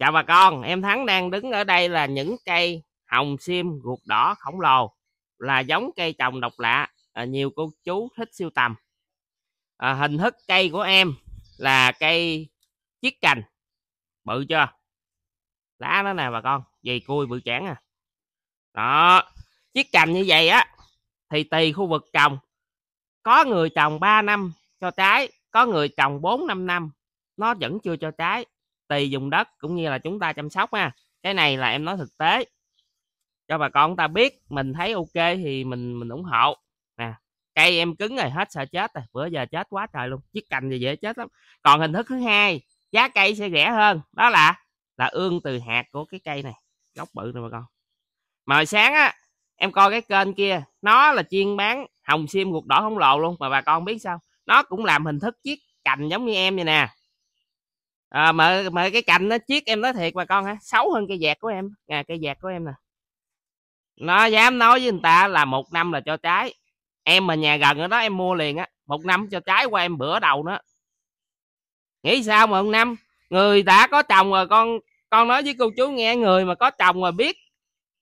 chào bà con em thắng đang đứng ở đây là những cây hồng sim ruột đỏ khổng lồ là giống cây trồng độc lạ à, nhiều cô chú thích siêu tầm à, hình thức cây của em là cây chiếc cành bự chưa lá nó nè bà con dày cui bự chản à đó chiếc cành như vậy á thì tùy khu vực trồng có người trồng 3 năm cho trái có người trồng 4 5 năm nó vẫn chưa cho trái tùy dùng đất cũng như là chúng ta chăm sóc ha cái này là em nói thực tế cho bà con ta biết mình thấy ok thì mình mình ủng hộ nè cây em cứng rồi hết sợ chết rồi bữa giờ chết quá trời luôn chiếc cành thì dễ chết lắm còn hình thức thứ hai giá cây sẽ rẻ hơn đó là là ương từ hạt của cái cây này gốc bự rồi bà con mà hồi sáng á em coi cái kênh kia nó là chuyên bán hồng sim ruột đỏ không lộ luôn mà bà con biết sao nó cũng làm hình thức chiếc cành giống như em vậy nè à, mà mà cái cành nó chiếc em nói thiệt bà con hả xấu hơn cây dẹt của em à, cây dẹt của em nè nó dám nói với người ta là một năm là cho trái em mà nhà gần ở đó em mua liền á một năm cho trái qua em bữa đầu nữa nghĩ sao mà một năm người đã có chồng rồi con con nói với cô chú nghe người mà có chồng rồi biết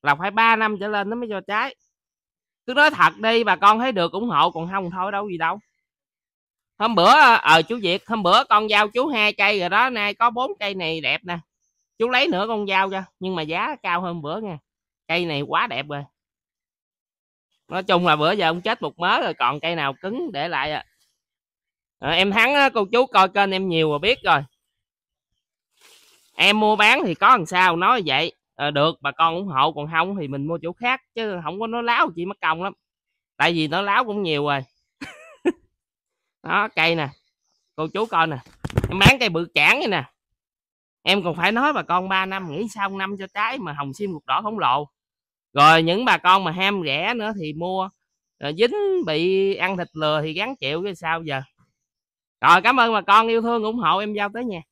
là phải ba năm trở lên nó mới cho trái cứ nói thật đi bà con thấy được ủng hộ còn không thôi đâu gì đâu hôm bữa ờ chú việt hôm bữa con giao chú hai cây rồi đó nay có bốn cây này đẹp nè chú lấy nữa con giao cho nhưng mà giá cao hơn bữa nha cây này quá đẹp rồi nói chung là bữa giờ ông chết một mớ rồi còn cây nào cứng để lại à. À, em thắng á, cô chú coi kênh em nhiều rồi biết rồi em mua bán thì có làm sao nói vậy à, được bà con ủng hộ còn không thì mình mua chỗ khác chứ không có nó láo chị mất công lắm tại vì nó láo cũng nhiều rồi đó cây nè cô chú coi nè em bán cây bự chản vậy nè em còn phải nói bà con 3 năm nghĩ xong năm cho trái mà hồng xiêm cục đỏ không lộ rồi những bà con mà ham rẻ nữa thì mua rồi dính bị ăn thịt lừa thì gắn chịu cái sao giờ rồi cảm ơn bà con yêu thương ủng hộ em giao tới nha